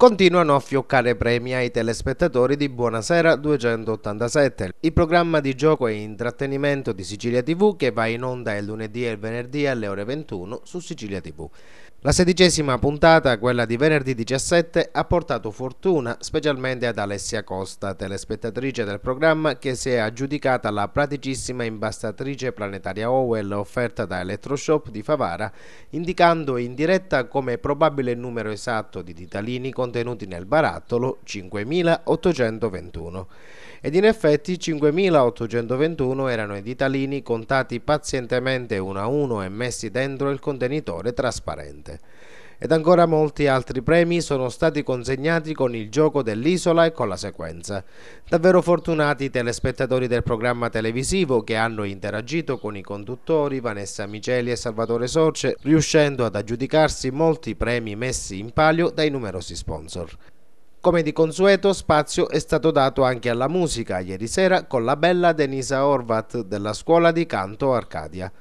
Continuano a fioccare premi ai telespettatori di Buonasera 287, il programma di gioco e intrattenimento di Sicilia TV che va in onda il lunedì e il venerdì alle ore 21 su Sicilia TV. La sedicesima puntata, quella di venerdì 17, ha portato fortuna specialmente ad Alessia Costa, telespettatrice del programma che si è aggiudicata la praticissima imbastatrice planetaria Owell offerta da Electroshop di Favara, indicando in diretta come probabile numero esatto di ditalini con contenuti nel barattolo 5.821 ed in effetti 5.821 erano i ditalini contati pazientemente uno a uno e messi dentro il contenitore trasparente ed ancora molti altri premi sono stati consegnati con il gioco dell'isola e con la sequenza. Davvero fortunati i telespettatori del programma televisivo che hanno interagito con i conduttori Vanessa Miceli e Salvatore Sorce, riuscendo ad aggiudicarsi molti premi messi in palio dai numerosi sponsor. Come di consueto, spazio è stato dato anche alla musica ieri sera con la bella Denisa Horvat della scuola di canto Arcadia.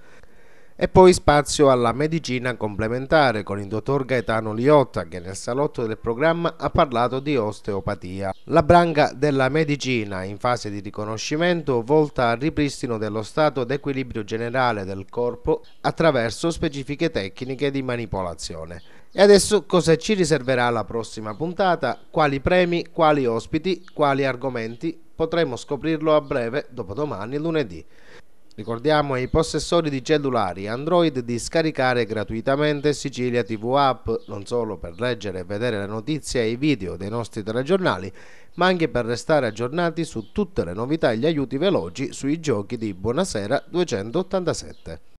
E poi spazio alla medicina complementare con il dottor Gaetano Liotta che nel salotto del programma ha parlato di osteopatia. La branca della medicina in fase di riconoscimento volta al ripristino dello stato d'equilibrio generale del corpo attraverso specifiche tecniche di manipolazione. E adesso cosa ci riserverà la prossima puntata? Quali premi, quali ospiti, quali argomenti? Potremo scoprirlo a breve, dopodomani, lunedì. Ricordiamo ai possessori di cellulari Android di scaricare gratuitamente Sicilia TV App, non solo per leggere e vedere le notizie e i video dei nostri telegiornali, ma anche per restare aggiornati su tutte le novità e gli aiuti veloci sui giochi di Buonasera 287.